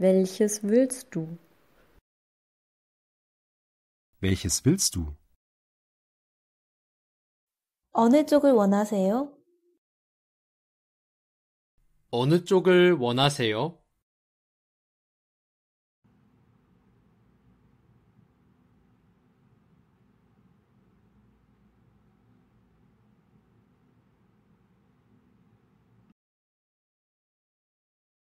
Welches willst du? Welches willst du? 어느 쪽을 원하세요? 어느 쪽을 원하세요?